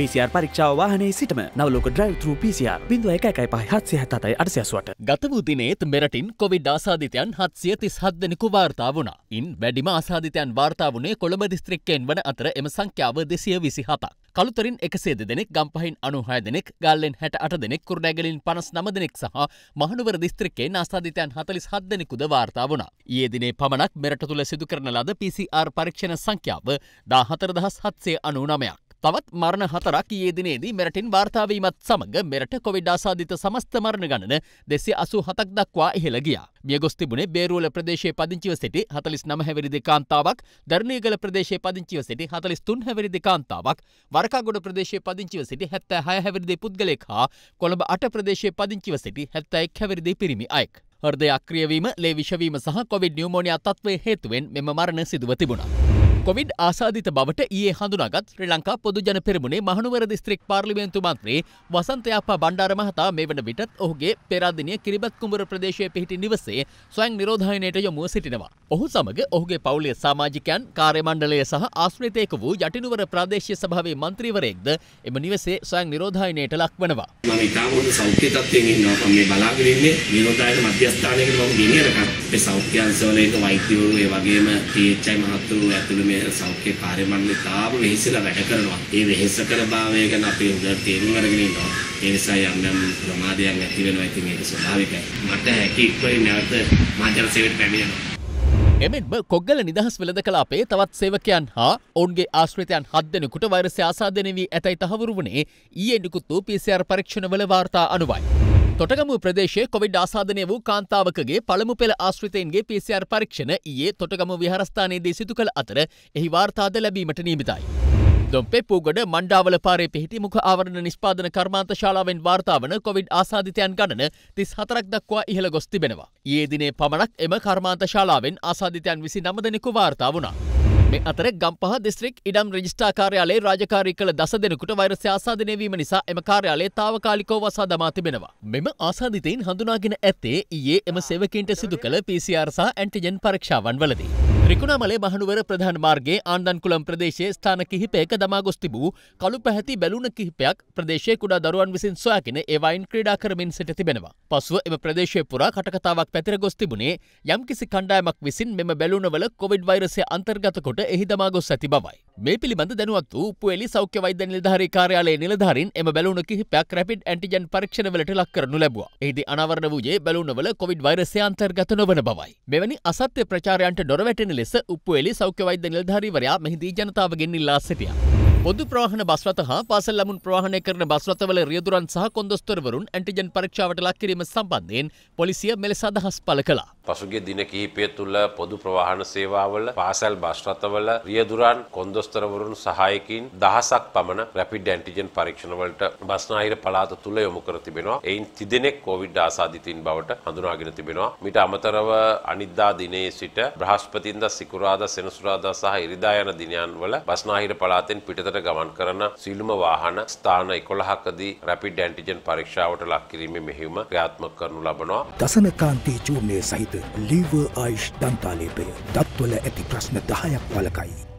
පිසිR පරික්ෂාව වාහනේ සිටම නවලෝක ඩ්‍රයිවතරු පිසිR බිඳුව එක එකයි පහ හත්සිය හතයි අටසයසුවට ගතවූ දිනේත් මෙරටින් කොවිඩ් ආසාධිතයන් හත්සිය තිස් හත් දෙනෙකු වාර්තා වුණා. ඉන් වැඩිම ආසාධිතයන් වාර්තා වුණේ කොළඹ දිස්ත්‍රික්කයෙන් වන අතර එම සංඛ්‍යාව දෙසිය විසි හතක්. කළුතරින් එකසේ දෙනෙක් ගම්පහින් අනුහය දෙනෙක් ගල්ලෙන් හැට අට දෙනෙක් කුරනෑගලින් පනස් නම දෙනෙක් සහ මහනුවර දිස්ත්‍රික්කේ නාස්ථාධිතයන් හතලිස් හත් දෙනෙකුද වාර්තා වුණා. ඒ දිනේ පමණක් මෙරට තුළ සිදු කරන ලද PCR පරීක්ෂණ සංඛ්‍යාව දාහතර දහස් හත්සේ අනුනමයක්. තවත් මරණ හතරක් ඊයේ දිනේදී මෙරටින් වාර්තාවීමත් සමඟ මෙරට කොවිඩ් ආසාදිත සමස්ත මරණ ගණන දෙසි අසූ හතක් දක්වා ඉහළ ගියා. මිය ගොස් තිබුණේ බේරුවල ප්‍රදේශයේ පදිංචිව සිටි 49 හැවිරිදි කාන්තාවක්, දර්ණීගල ප්‍රදේශයේ පදිංචිව සිටි 43 හැවිරිදි කාන්තාවක්, වරකාගොඩ ප්‍රදේශයේ පදිංචිව සිටි 76 හැවිරිදි පුද්ගලෙක් හා කොළඹ 8 ප්‍රදේශයේ පදිංචිව සිටි 71 හැවිරිදි පිරිමි අයෙක්. හෘදය අක්‍රියවීම, ලේ විෂවීම සහ කොවිඩ් නියුමෝනියා තත්ත්වය හේතුවෙන් මෙම මරණ සිදුව තිබුණා. කොවිඩ් ආසාධිත බවට ඒ හඳුනාගත් ශ්‍රී ලංකා පොදුජන පෙරමුණේ මහනුවර දිස්ත්‍රික් පාර්ලිමේන්තු මන්ත්‍රී වසන්තයාපා බණ්ඩාර මහතා මේ වන විටත් ඔහුගේ පෙරාදිනිය කිරිබත් කුඹර ප්‍රදේශයේ පිහිටි නිවසේ ස්වයං නිරෝධායනයට යොමුව සිටිනවා. ඔහු සමග ඔහුගේ පවුලේ සමාජිකයන් කාර්යමණ්ඩලය සහ ආශ්‍රිතයෙකු වූ යටිනුවර ප්‍රාදේශීය සභාවේ මන්ත්‍රීවරයෙක්ද එම නිවසේ ස්වයං නිරෝධායනයට ලක්වනවා. මම ඉතාම හොඳ සෞඛ්‍ය තත්ත්වයෙන් ඉන්නවා. මම මේ බලාගෙන ඉන්නේ නිරෝධායන මධ්‍යස්ථානයකට මම ගෙනියනකම් මේ සෞඛ්‍ය අංශවල එක වෛද්‍යවරු ඒ වගේම THI මහත්වරු ඇතුළු මේ මේ සෞඛ්‍ය කාර්ය මණ්ඩලය තාම වෙහෙසලා වැඩ කරනවා. ඒ වෙහෙසකර භාවය ගැන අපි හොඳට තේරුම් අරගෙන ඉන්නවා. ඒ නිසා යම් යම් ප්‍රමාදයන් ඇති වෙනවා. ඉතින් ඒක ස්වභාවිකයි. මට හැකි ඉක්මනින් නැවත මහජන සේවයට පැමිණෙනවා. එමෙන්ම කොග්ගල නිදහස් වෙළඳ කළ අපේ තවත් සේවකයන් හා ඔවුන්ගේ ආශ්‍රිතයන් හත් දෙනෙකුට වෛරසය ආසාදනය වී ඇතැයි තහවුරු වුණේ ඊයේ නිකුත් වූ PCR පරීක්ෂණවල වාර්තා අනුවයි. තොටගමුව ප්‍රදේශයේ කොවිඩ් ආසාධනය වූ කාන්තාවකගේ පළමු පෙළ ආශ්‍රිතයන්ගේ PCR පරීක්ෂණ ඊයේ තොටගමුව විහාරස්ථානයේදී සිදු කළ අතර එහි වාර්තාද ලැබීමට නියමිතයි. දොම්පේ පූගොඩ මණ්ඩාවල පාරේ පිහිටි මුඛ ආවරණ නිෂ්පාදන කර්මාන්ත ශාලාවෙන් වාර්තාවන කොවිඩ් ආසාධිතයන් ගණන 34ක් දක්වා ඉහළ ගොස් තිබෙනවා. ඊයේ දිනේ පමණක් එම කර්මාන්ත ශාලාවෙන් ආසාධිතයන් 29 දෙනෙකු වාර්තා වුණා. මේ අතර ගම්පහ දිස්ත්‍රික් ඉඩම් රජිස්ටා කාර්යාලයේ රාජකාරී කළ දස දෙනෙකුට වෛරසය ආසාදනය වීම නිසා එම කාර්යාලයේ తాවකාලිකව වසා දමා තිබෙනවා. මෙම ආසාදිතයින් හඳුනාගෙන ඇත්තේ ඊයේ එම සේවකයන්ට සිදු කළ PCR සහ ඇන්ටිජන් පරීක්ෂාවන් වලදී. ත්‍රිකුණාමලේ බහනුවර ප්‍රධාන මාර්ගයේ ආණ්ඩන්කුලම් ප්‍රදේශයේ ස්ථාන කිහිපයක දමා ගොස් තිබූ කළු පැහැති බැලුන කිහිපයක් ප්‍රදේශයේ කුඩා දරුවන් විසින් සොයාගෙන ඒවයින් ක්‍රීඩා කරමින් සිට තිබෙනවා. පසුව එම ප්‍රදේශය පුරා කටකතාවක් පැතිර ගොස් තිබුණේ යම්කිසි කණ්ඩායමක් විසින් මෙම බැලුනවල කොවිඩ් වෛරසය අන්තර්ගත කොට එහි දමා ගොස් ඇති බවයි. මේ පිළිබඳ දැනුවත් වූ උප්පුවේලි සෞඛ්‍ය වෛද්‍ය නිලධාරී කාර්යාලයේ නිලධාරීන් එම බැලූන කිහිපයක් රැපිඩ් ඇන්ටිජන් පරීක්ෂණවලට ලක් කරනු ලැබුවා. එහිදී අනාවරණ වූයේ බැලූනවල කොවිඩ් වෛරසය අන්තර්ගත නොවන බවයි. මෙවැනි අසත්‍ය ප්‍රචාරයන්ට නොරවැටෙන ලෙස උප්පුවේලි සෞඛ්‍ය වෛද්‍ය නිලධාරීවරයා මෙහිදී ජනතාවගෙන් ඉල්ලා සිටියා. පොදු ප්‍රවාහන බස් රථ හා පාසල් ළමුන් ප්‍රවාහනය කරන බස් රථවල රියදුරන් සහ කොන්දොස්තරවරුන් ඇන්ටිජන් පරීක්ෂාවට ලක් කිරීම සම්බන්ධයෙන් පොලිසිය මෙලෙස අදහස් පළ කළා. පසුගේ දින කිහිපය තුළ පොදු ප්‍රවාහන සේවාවල පාසැල් බස් රථවල රියදුරන් කොන්දොස්තරවරුන් සහායකින් දහසක් පමණ රැපිඩ් ඇන්ටිජන් පරීක්ෂණවලට බස්නාහිර පළාත තුළ යොමු කර තිබෙනවා. එයින් තිදෙනෙක් කොවිඩ් ආසාදිතින් බවට හඳුනාගෙන තිබෙනවා. මීට අමතරව අනිද්දා දිනේ සිට බ්‍රහස්පතින්දා සිකුරාදා සෙනසුරාදා සහ ඉරිදා යන දිනයන්වල බස්නාහිර පළාතෙන් පිටතට ගමන් කරන සීලුම වාහන ස්ථාන 11කදී රැපිඩ් ඇන්ටිජන් පරීක්ෂාවට ලක් කිරීමේ මෙහෙයුම ක්‍රියාත්මක කරනු ලබනවා. දසන කාන්ති චූර්ණයේ සහිත සහිත ලීව ආයිෂ් දන්තාලේපය දත්වල ඇති ප්‍රශ්න දහයක් වලකයි.